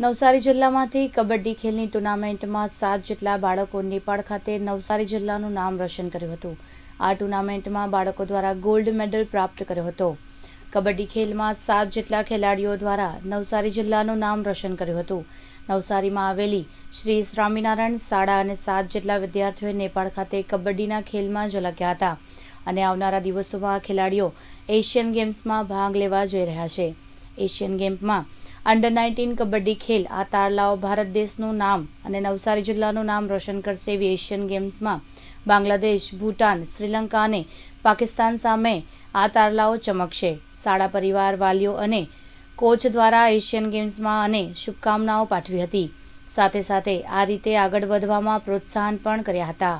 નવસારી જિલ્લામાંથી કબડ્ડી ખેલની ટુર્નામેન્ટમાં સાત જેટલા બાળકો નેપાળ ખાતે નવસારી જિલ્લાનું નામ રોશન કર્યું હતું આ ટુર્નામેન્ટમાં બાળકો દ્વારા ગોલ્ડ મેડલ પ્રાપ્ત કર્યો હતો કબડ્ડી ખેલમાં સાત જેટલા ખેલાડીઓ દ્વારા નવસારી જિલ્લાનું નામ રોશન કર્યું હતું નવસારીમાં આવેલી શ્રી સ્વામિનારાયણ શાળા અને સાત જેટલા વિદ્યાર્થીઓએ નેપાળ ખાતે કબડ્ડીના ખેલમાં ઝલક્યા હતા અને આવનારા દિવસોમાં ખેલાડીઓ એશિયન ગેમ્સમાં ભાગ લેવા જઈ રહ્યા છે એશિયન ગેમ્સમાં અંડર નાઇન્ટીન કબડ્ડી ખેલ આ તારલાઓ ભારત દેશનું નામ અને નવસારી જિલ્લાનું નામ રોશન કરશે એવી એશિયન ગેમ્સમાં બાંગ્લાદેશ ભૂટાન શ્રીલંકા અને પાકિસ્તાન સામે આ તારલાઓ ચમકશે શાળા પરિવાર વાલીઓ અને કોચ દ્વારા એશિયન ગેમ્સમાં અને શુભકામનાઓ પાઠવી હતી સાથે સાથે આ રીતે આગળ વધવામાં પ્રોત્સાહન પણ કર્યા હતા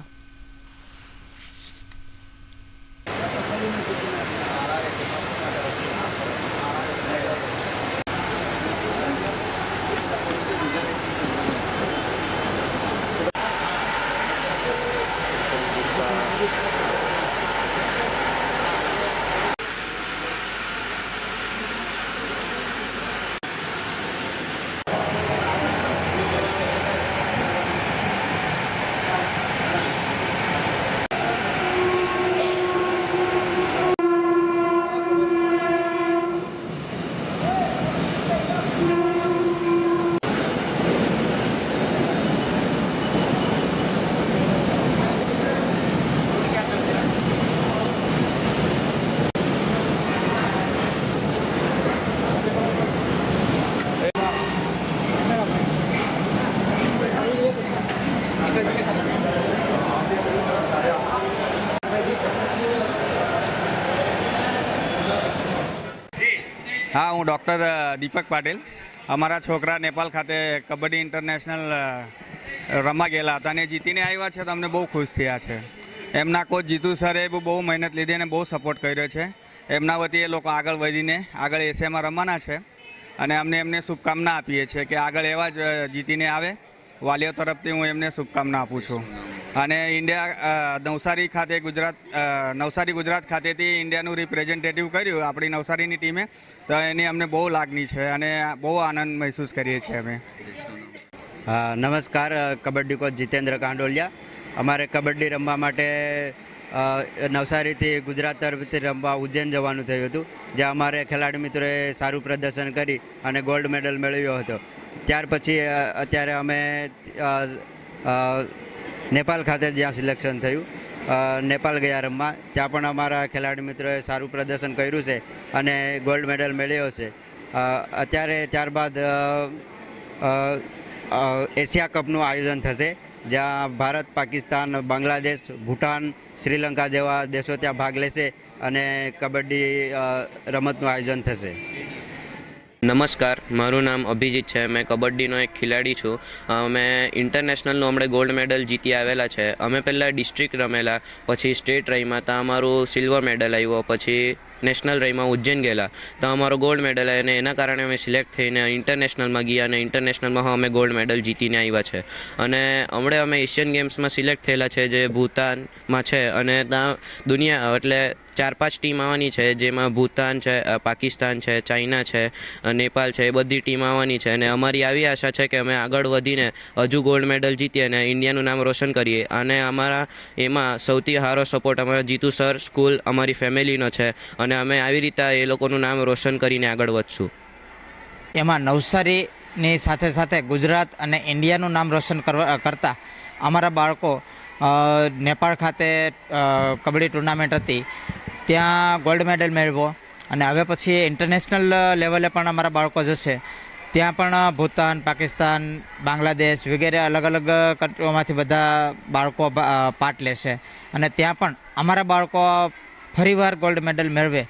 હા હું ડૉક્ટર દીપક પાટીલ અમારા છોકરા નેપાલ ખાતે કબડ્ડી ઇન્ટરનેશનલ રમવા ગયેલા હતા અને જીતીને આવ્યા છે તો અમને બહુ ખુશ થયા છે એમના કોચ જીતુ સરે બહુ મહેનત લીધી અને બહુ સપોર્ટ કર્યો છે એમના વતી એ લોકો આગળ વધીને આગળ એશિયામાં રમવાના છે અને અમને એમને શુભકામના આપીએ છીએ કે આગળ એવા જ જીતીને આવે વાલીઓ તરફથી હું એમને શુભકામના આપું છું અને ઇન્ડિયા નવસારી ખાતે ગુજરાત નવસારી ગુજરાત ખાતેથી ઇન્ડિયાનું રિપ્રેઝેન્ટેટિવ કર્યું આપણી નવસારીની ટીમે તો એની અમને બહુ લાગણી છે અને બહુ આનંદ મહેસૂસ કરીએ છીએ અમે નમસ્કાર કબડ્ડી કોચ જીતેન્દ્ર કાંડોલિયા અમારે કબડ્ડી રમવા માટે નવસારીથી ગુજરાત તરફથી રમવા ઉજ્જૈન જવાનું થયું હતું જ્યાં અમારે ખેલાડી મિત્રોએ સારું પ્રદર્શન કરી અને ગોલ્ડ મેડલ મેળવ્યો હતો ત્યાર પછી અત્યારે અમે નેપાલ ખાતે જ્યાં સિલેક્શન થયું નેપાલ ગયા રમવા ત્યાં પણ અમારા ખેલાડી મિત્રોએ સારું પ્રદર્શન કર્યું છે અને ગોલ્ડ મેડલ મેળવ્યો છે અત્યારે ત્યારબાદ એશિયા કપનું આયોજન થશે જ્યાં ભારત પાકિસ્તાન બાંગ્લાદેશ ભૂટાન શ્રીલંકા જેવા દેશો ત્યાં ભાગ લેશે અને કબડ્ડી રમતનું આયોજન થશે નમસ્કાર મારું નામ અભિજીત છે મેં કબડ્ડીનો એક ખેલાડી છું અમે ઇન્ટરનેશનલનું હમણાં ગોલ્ડ મેડલ જીતી આવેલા છે અમે પહેલાં ડિસ્ટ્રિક્ટ રમેલા પછી સ્ટેટ રહીમાં ત્યાં અમારું સિલ્વર મેડલ આવ્યો પછી નેશનલ રહીમાં ઉજ્જૈન ગયેલા તો અમારો ગોલ્ડ મેડલ અને એના કારણે અમે સિલેક્ટ થઈને ઇન્ટરનેશનલમાં ગયા અને ઇન્ટરનેશનલમાં અમે ગોલ્ડ મેડલ જીતીને આવ્યા છે અને હમણાં અમે એશિયન ગેમ્સમાં સિલેક્ટ થયેલા છે જે ભૂતાનમાં છે અને ત્યાં દુનિયા એટલે ચાર પાંચ ટીમ આવવાની છે જેમાં ભૂતાન છે પાકિસ્તાન છે ચાઇના છે નેપાલ છે એ બધી ટીમ આવવાની છે અને અમારી આવી આશા છે કે અમે આગળ વધીને હજુ ગોલ્ડ મેડલ જીતીએ અને ઇન્ડિયાનું નામ રોશન કરીએ અને અમારા એમાં સૌથી સારો સપોર્ટ અમારા જીતુ સર સ્કૂલ અમારી ફેમિલીનો છે અને અમે આવી રીતે એ લોકોનું નામ રોશન કરીને આગળ વધશું એમાં નવસારીની સાથે સાથે ગુજરાત અને ઇન્ડિયાનું નામ રોશન કરવા કરતાં અમારા બાળકો નેપાળ ખાતે કબડ્ડી ટુર્નામેન્ટ હતી ત્યાં ગોલ્ડ મેડલ મેળવ્યો અને હવે પછી ઇન્ટરનેશનલ લેવલે પણ અમારા બાળકો જશે ત્યાં પણ ભૂતાન પાકિસ્તાન બાંગ્લાદેશ વગેરે અલગ અલગ કન્ટ્રીઓમાંથી બધા બાળકો પાર્ટ લેશે અને ત્યાં પણ અમારા બાળકો ફરીવાર ગોલ્ડ મેડલ મેળવે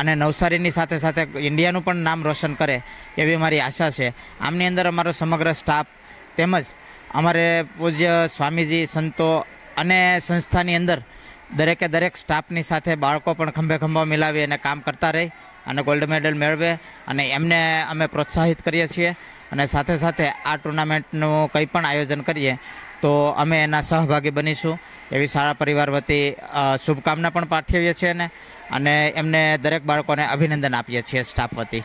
અને નવસારીની સાથે સાથે ઇન્ડિયાનું પણ નામ રોશન કરે એવી મારી આશા છે આમની અંદર અમારો સમગ્ર સ્ટાફ તેમજ અમારે પૂજ્ય સ્વામીજી સંતો અને સંસ્થાની અંદર દરેકે દરેક સ્ટાફની સાથે બાળકો પણ ખંભે ખંભો મિલાવી અને કામ કરતા રહે અને ગોલ્ડ મેડલ મેળવે અને એમને અમે પ્રોત્સાહિત કરીએ છીએ અને સાથે સાથે આ ટુર્નામેન્ટનું કંઈ પણ આયોજન કરીએ તો અમે એના સહભાગી બનીશું એવી શાળા પરિવાર વતી શુભકામના પણ પાઠવીએ છીએ અને એમને દરેક બાળકોને અભિનંદન આપીએ છીએ સ્ટાફ વતી